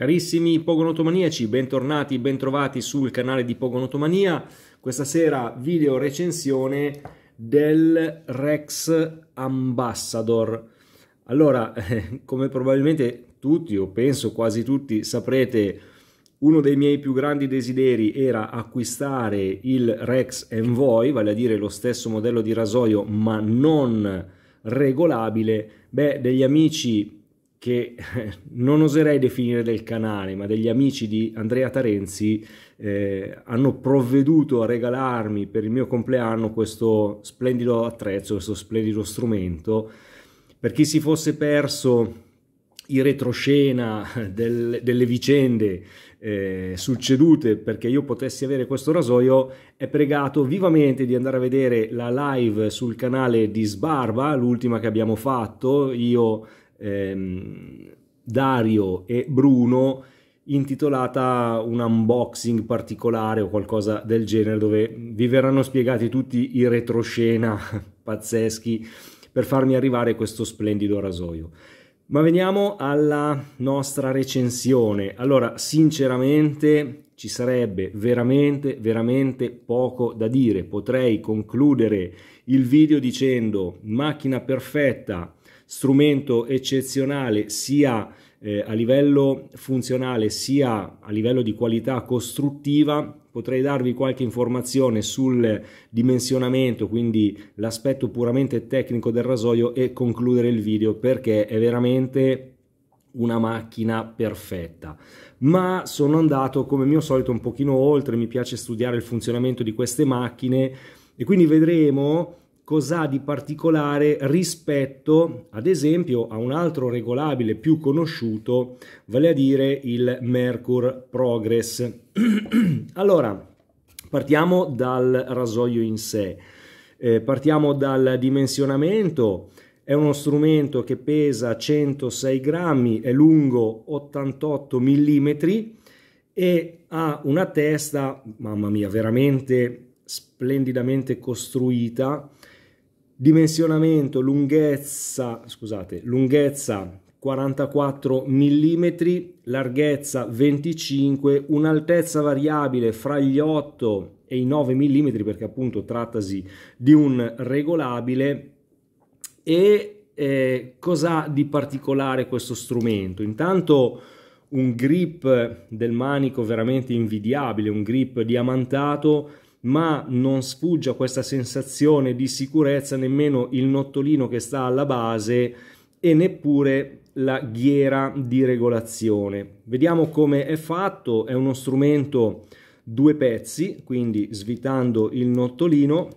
Carissimi pogonotomaniaci, bentornati, bentrovati sul canale di Pogonotomania. Questa sera video recensione del Rex Ambassador. Allora, come probabilmente tutti o penso quasi tutti saprete, uno dei miei più grandi desideri era acquistare il Rex Envoy, vale a dire lo stesso modello di rasoio ma non regolabile. Beh, degli amici che eh, non oserei definire del canale, ma degli amici di Andrea Tarenzi eh, hanno provveduto a regalarmi per il mio compleanno questo splendido attrezzo, questo splendido strumento. Per chi si fosse perso in retroscena del, delle vicende eh, succedute perché io potessi avere questo rasoio, è pregato vivamente di andare a vedere la live sul canale di Sbarba, l'ultima che abbiamo fatto, io ehm, Dario e Bruno intitolata un unboxing particolare o qualcosa del genere dove vi verranno spiegati tutti i retroscena pazzeschi per farmi arrivare questo splendido rasoio. Ma veniamo alla nostra recensione. Allora, sinceramente ci sarebbe veramente, veramente poco da dire. Potrei concludere il video dicendo macchina perfetta, strumento eccezionale sia eh, a livello funzionale sia a livello di qualità costruttiva. Potrei darvi qualche informazione sul dimensionamento, quindi l'aspetto puramente tecnico del rasoio e concludere il video perché è veramente una macchina perfetta ma sono andato come mio solito un pochino oltre mi piace studiare il funzionamento di queste macchine e quindi vedremo cos'ha di particolare rispetto ad esempio a un altro regolabile più conosciuto, vale a dire il Mercur Progress. allora, partiamo dal rasoio in sé, eh, partiamo dal dimensionamento, è uno strumento che pesa 106 grammi, è lungo 88 mm e ha una testa, mamma mia, veramente splendidamente costruita dimensionamento, lunghezza, scusate, lunghezza 44 mm, larghezza 25, un'altezza variabile fra gli 8 e i 9 mm perché appunto trattasi di un regolabile e eh, cosa di particolare questo strumento? Intanto un grip del manico veramente invidiabile, un grip diamantato ma non sfugge a questa sensazione di sicurezza nemmeno il nottolino che sta alla base e neppure la ghiera di regolazione. Vediamo come è fatto, è uno strumento due pezzi, quindi svitando il nottolino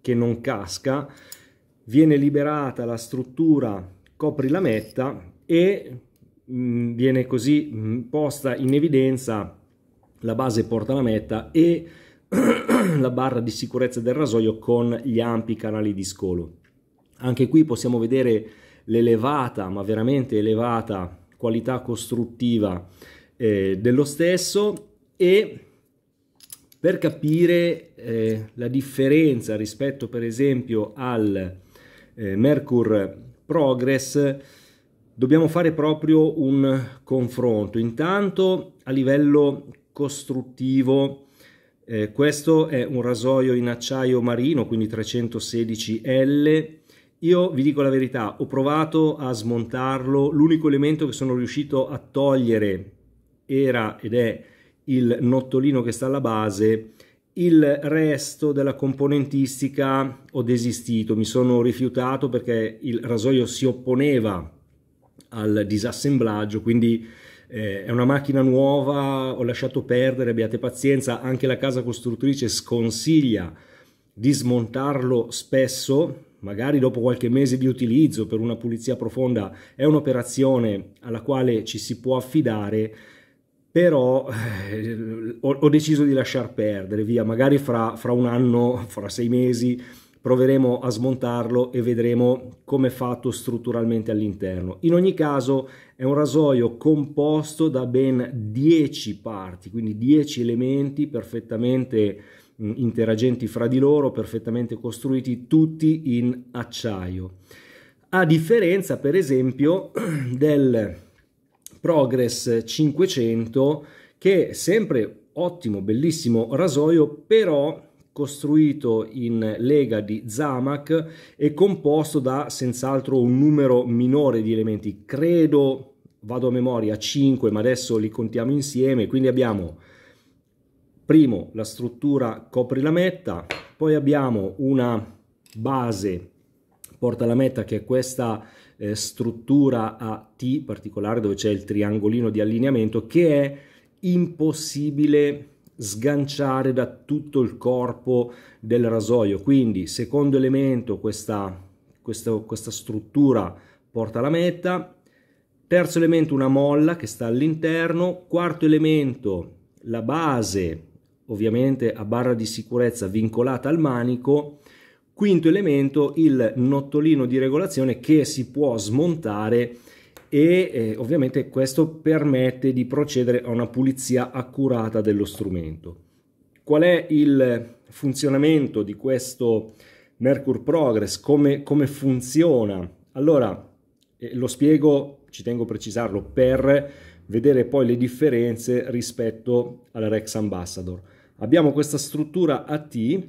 che non casca, viene liberata la struttura coprilametta e mm, viene così mm, posta in evidenza la base portalametta e la barra di sicurezza del rasoio con gli ampi canali di scolo. Anche qui possiamo vedere l'elevata, ma veramente elevata, qualità costruttiva eh, dello stesso e per capire eh, la differenza rispetto per esempio al eh, Mercur Progress dobbiamo fare proprio un confronto intanto a livello costruttivo eh, questo è un rasoio in acciaio marino, quindi 316L. Io vi dico la verità, ho provato a smontarlo, l'unico elemento che sono riuscito a togliere era ed è il nottolino che sta alla base, il resto della componentistica ho desistito, mi sono rifiutato perché il rasoio si opponeva al disassemblaggio, quindi eh, è una macchina nuova, ho lasciato perdere, abbiate pazienza, anche la casa costruttrice sconsiglia di smontarlo spesso, magari dopo qualche mese di utilizzo per una pulizia profonda, è un'operazione alla quale ci si può affidare, però eh, ho, ho, deciso di lasciar perdere, via, magari fra, fra un anno, fra sei mesi, proveremo a smontarlo e vedremo come è fatto strutturalmente all'interno. In ogni caso è un rasoio composto da ben 10 parti, quindi 10 elementi perfettamente mm, interagenti fra di loro, perfettamente costruiti, tutti in acciaio. A differenza, per esempio, del Progress 500, che è sempre ottimo, bellissimo rasoio, però costruito in lega di Zamak e composto da senz'altro un numero minore di elementi, credo, vado a memoria, 5, ma adesso li contiamo insieme, quindi abbiamo primo la struttura la coprilametta, poi abbiamo una base porta la portalametta che è questa eh, struttura a T particolare dove c'è il triangolino di allineamento che è impossibile sganciare da tutto il corpo del rasoio. Quindi, secondo elemento, questa, questa, questa struttura porta alla meta. Terzo elemento, una molla che sta all'interno. Quarto elemento, la base, ovviamente a barra di sicurezza vincolata al manico. Quinto elemento, il nottolino di regolazione che si può smontare e eh, ovviamente questo permette di procedere a una pulizia accurata dello strumento. Qual è il funzionamento di questo Mercure Progress? Come, come funziona? Allora, eh, lo spiego, ci tengo a precisarlo, per vedere poi le differenze rispetto alla Rex Ambassador. Abbiamo questa struttura a T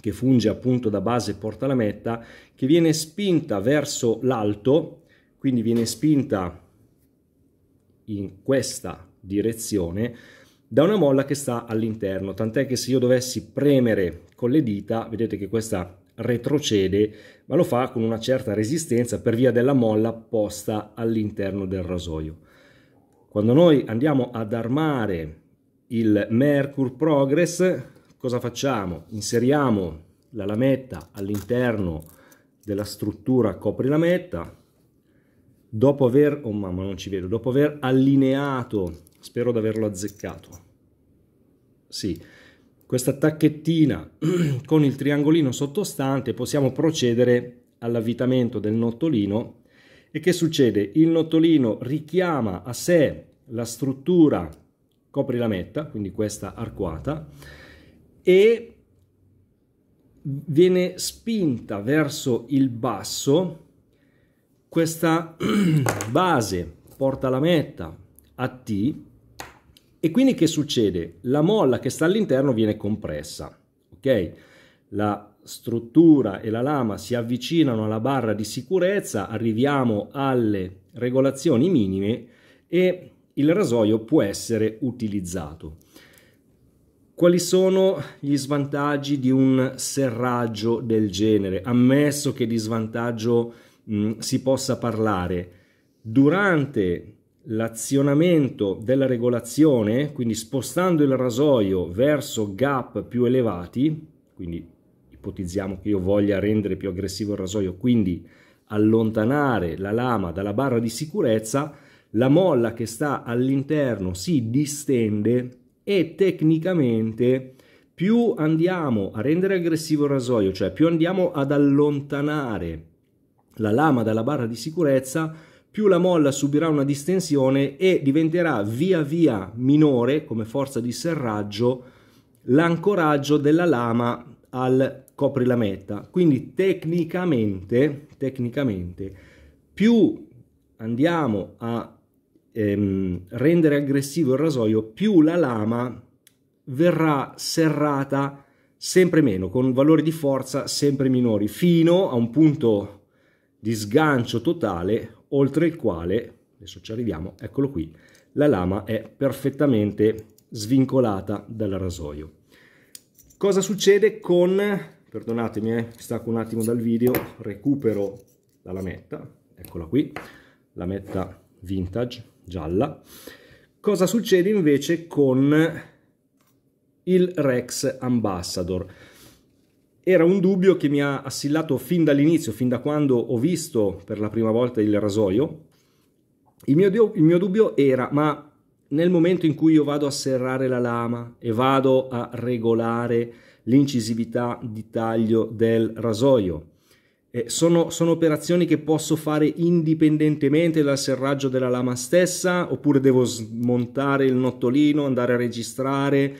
che funge appunto da base portalametta che viene spinta verso l'alto quindi viene spinta in questa direzione da una molla che sta all'interno, tant'è che se io dovessi premere con le dita, vedete che questa retrocede, ma lo fa con una certa resistenza per via della molla posta all'interno del rasoio. Quando noi andiamo ad armare il Mercure Progress, cosa facciamo? Inseriamo la lametta all'interno della struttura copri lametta, dopo aver, oh mamma non ci vedo, dopo aver allineato, spero di averlo azzeccato, sì, questa tacchettina con il triangolino sottostante possiamo procedere all'avvitamento del nottolino e che succede? Il nottolino richiama a sé la struttura copri coprilametta, quindi questa arcuata, e viene spinta verso il basso questa base porta la metta a T e quindi che succede? La molla che sta all'interno viene compressa, ok? La struttura e la lama si avvicinano alla barra di sicurezza, arriviamo alle regolazioni minime e il rasoio può essere utilizzato. Quali sono gli svantaggi di un serraggio del genere? Ammesso che di svantaggio mh, mm, si possa parlare durante l'azionamento della regolazione, quindi spostando il rasoio verso gap più elevati, quindi ipotizziamo che io voglia rendere più aggressivo il rasoio, quindi allontanare la lama dalla barra di sicurezza, la molla che sta all'interno si distende e tecnicamente più andiamo a rendere aggressivo il rasoio, cioè più andiamo ad allontanare la lama dalla barra di sicurezza, più la molla subirà una distensione e diventerà via via minore come forza di serraggio l'ancoraggio della lama al coprilametta. Quindi tecnicamente, tecnicamente più andiamo a ehm, rendere aggressivo il rasoio, più la lama verrà serrata sempre meno, con valori di forza sempre minori, fino a un punto di sgancio totale oltre il quale, adesso ci arriviamo, eccolo qui, la lama è perfettamente svincolata dal rasoio. Cosa succede con, perdonatemi, eh, stacco un attimo dal video, recupero la lametta, eccola qui, lametta vintage, gialla. Cosa succede invece con il Rex Ambassador? era un dubbio che mi ha assillato fin dall'inizio, fin da quando ho visto per la prima volta il rasoio. Il mio, il mio dubbio era, ma nel momento in cui io vado a serrare la lama e vado a regolare l'incisività di taglio del rasoio, eh, sono, sono, operazioni che posso fare indipendentemente dal serraggio della lama stessa oppure devo smontare il nottolino, andare a registrare,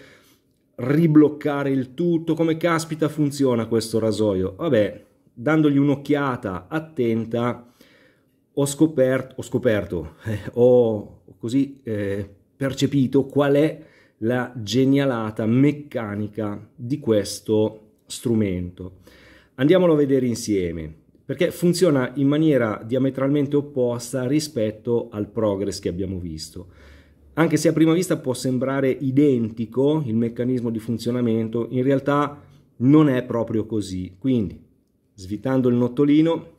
ribloccare il tutto, come caspita funziona questo rasoio? Vabbè, dandogli un'occhiata attenta ho scoperto, ho, scoperto, eh, ho così eh, percepito qual è la genialata meccanica di questo strumento. Andiamolo a vedere insieme perché funziona in maniera diametralmente opposta rispetto al progress che abbiamo visto. Anche se a prima vista può sembrare identico il meccanismo di funzionamento, in realtà non è proprio così. Quindi, svitando il nottolino,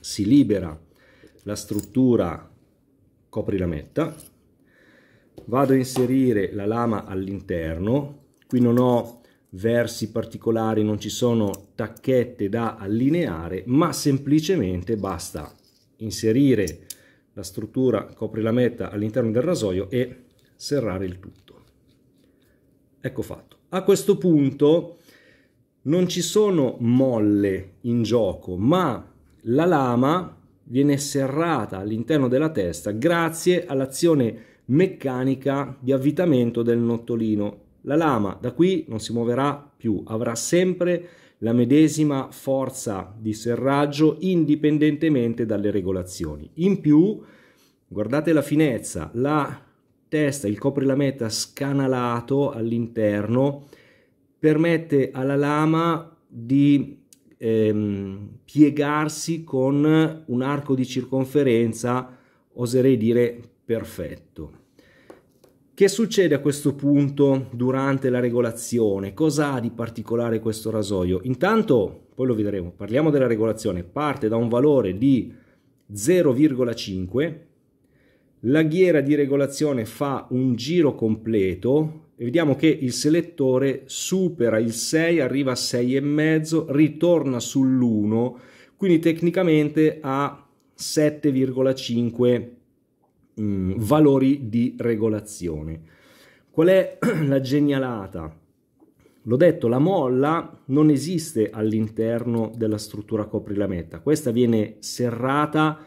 si libera la struttura coprilametta, vado a inserire la lama all'interno, qui non ho versi particolari, non ci sono tacchette da allineare, ma semplicemente basta inserire la struttura copre la meta all'interno del rasoio e serrare il tutto. Ecco fatto. A questo punto non ci sono molle in gioco, ma la lama viene serrata all'interno della testa grazie all'azione meccanica di avvitamento del nottolino. La lama da qui non si muoverà più, avrà sempre la medesima forza di serraggio indipendentemente dalle regolazioni. In più, guardate la finezza, la testa, il coprilametta scanalato all'interno permette alla lama di ehm, piegarsi con un arco di circonferenza, oserei dire perfetto. Che succede a questo punto durante la regolazione? Cosa ha di particolare questo rasoio? Intanto, poi lo vedremo, parliamo della regolazione, parte da un valore di 0,5, la ghiera di regolazione fa un giro completo e vediamo che il selettore supera il 6, arriva a 6,5, ritorna sull'1, quindi tecnicamente a 7,5 mh, mm, valori di regolazione. Qual è la genialata? L'ho detto, la molla non esiste all'interno della struttura coprilametta, questa viene serrata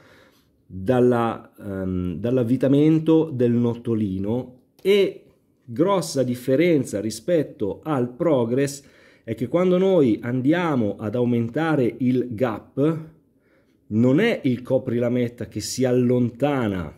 dalla, um, dall'avvitamento del nottolino e grossa differenza rispetto al progress è che quando noi andiamo ad aumentare il gap non è il coprilametta che si allontana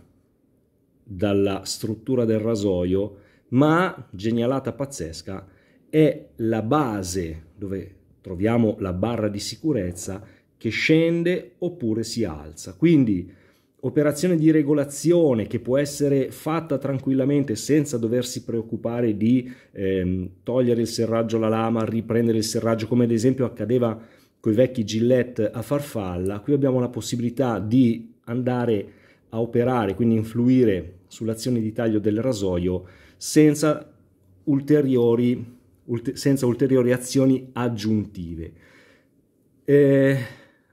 dalla struttura del rasoio, ma, genialata pazzesca, è la base dove troviamo la barra di sicurezza che scende oppure si alza. Quindi operazione di regolazione che può essere fatta tranquillamente senza doversi preoccupare di ehm, togliere il serraggio alla lama, riprendere il serraggio come ad esempio accadeva con i vecchi Gillette a farfalla, qui abbiamo la possibilità di andare a operare, quindi influire sull'azione di taglio del rasoio senza ulteriori, ulte, senza ulteriori azioni aggiuntive. Eh,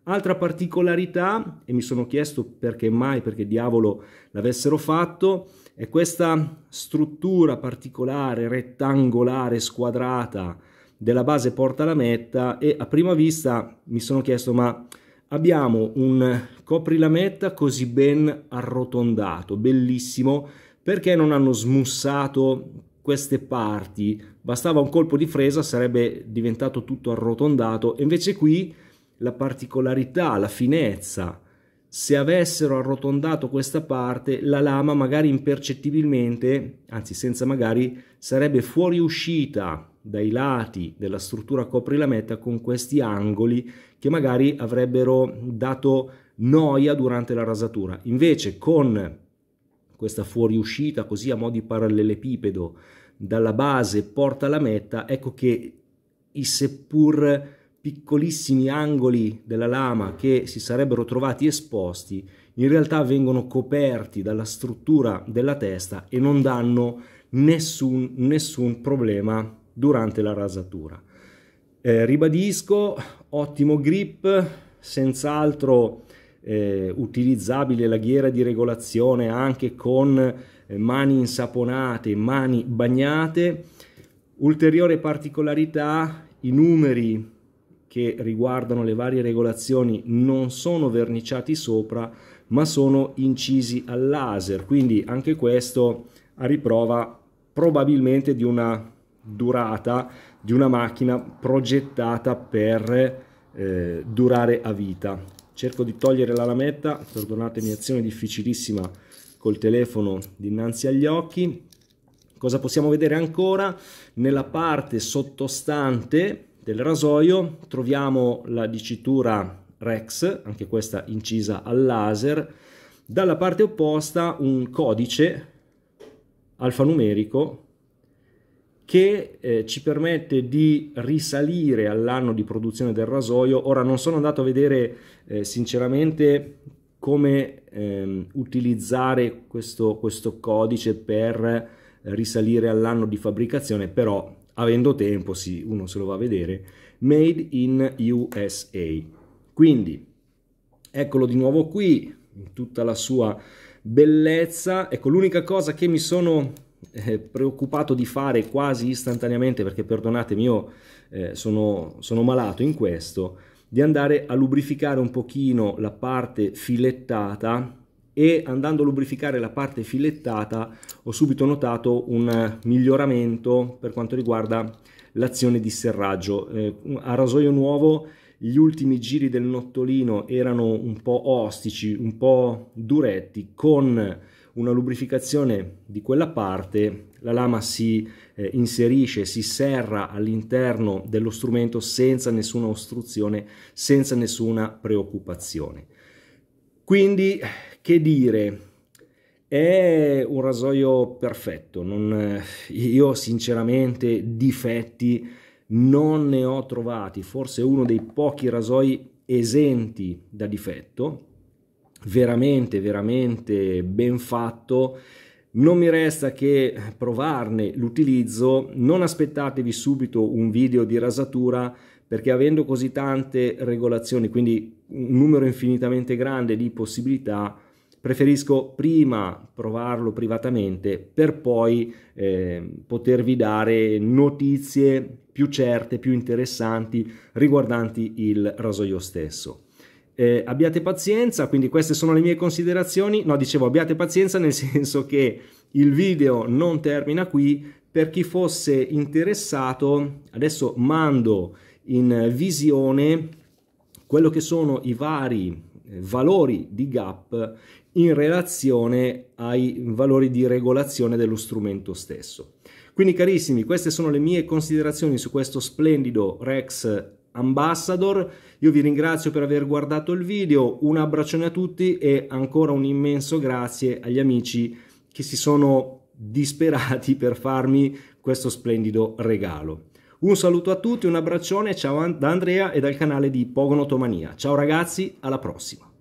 altra particolarità, e mi sono chiesto perché mai, perché diavolo l'avessero fatto, è questa struttura particolare, rettangolare, squadrata della base porta lametta e a prima vista mi sono chiesto ma abbiamo un coprilametta così ben arrotondato, bellissimo, perché non hanno smussato queste parti. Bastava un colpo di fresa, sarebbe diventato tutto arrotondato. Invece qui la particolarità, la finezza, se avessero arrotondato questa parte, la lama magari impercettibilmente, anzi senza magari, sarebbe fuoriuscita dai lati della struttura coprilametta con questi angoli che magari avrebbero dato noia durante la rasatura. Invece con questa fuoriuscita così a mo' di parallelepipedo dalla base porta la metta, ecco che i seppur piccolissimi angoli della lama che si sarebbero trovati esposti in realtà vengono coperti dalla struttura della testa e non danno nessun, nessun problema durante la rasatura. Eh, ribadisco, ottimo grip, senz'altro eh, utilizzabile la ghiera di regolazione anche con eh, mani insaponate, mani bagnate. Ulteriore particolarità, i numeri che riguardano le varie regolazioni non sono verniciati sopra, ma sono incisi al laser, quindi anche questo a riprova probabilmente di una durata di una macchina progettata per eh, durare a vita. Cerco di togliere la lametta, perdonatemi azione difficilissima col telefono dinanzi agli occhi. Cosa possiamo vedere ancora? Nella parte sottostante del rasoio troviamo la dicitura Rex, anche questa incisa al laser, dalla parte opposta un codice alfanumerico che eh, ci permette di risalire all'anno di produzione del rasoio. Ora non sono andato a vedere eh, sinceramente come ehm, utilizzare questo, questo, codice per risalire all'anno di fabbricazione, però avendo tempo, sì, uno se lo va a vedere, Made in USA. Quindi eccolo di nuovo qui in tutta la sua bellezza. Ecco, l'unica cosa che mi sono eh, preoccupato di fare quasi istantaneamente, perché perdonatemi, io eh, sono, sono malato in questo, di andare a lubrificare un pochino la parte filettata e andando a lubrificare la parte filettata ho subito notato un miglioramento per quanto riguarda l'azione di serraggio. Eh, a rasoio nuovo gli ultimi giri del nottolino erano un po' ostici, un po' duretti, con una lubrificazione di quella parte, la lama si eh, inserisce, si serra all'interno dello strumento senza nessuna ostruzione, senza nessuna preoccupazione. Quindi, che dire, è un rasoio perfetto, non, eh, io sinceramente difetti non ne ho trovati, forse uno dei pochi rasoi esenti da difetto, veramente, veramente ben fatto. Non mi resta che provarne l'utilizzo, non aspettatevi subito un video di rasatura perché avendo così tante regolazioni, quindi un numero infinitamente grande di possibilità, preferisco prima provarlo privatamente per poi eh, potervi dare notizie più certe, più interessanti riguardanti il rasoio stesso. Eh, abbiate pazienza, quindi queste sono le mie considerazioni. No, dicevo abbiate pazienza nel senso che il video non termina qui. Per chi fosse interessato, adesso mando in visione quello che sono i vari eh, valori di gap in relazione ai valori di regolazione dello strumento stesso. Quindi carissimi, queste sono le mie considerazioni su questo splendido Rex Ambassador. Io vi ringrazio per aver guardato il video, un abbraccione a tutti e ancora un immenso grazie agli amici che si sono disperati per farmi questo splendido regalo. Un saluto a tutti, un abbraccione, ciao da Andrea e dal canale di Pogonotomania. Ciao ragazzi, alla prossima!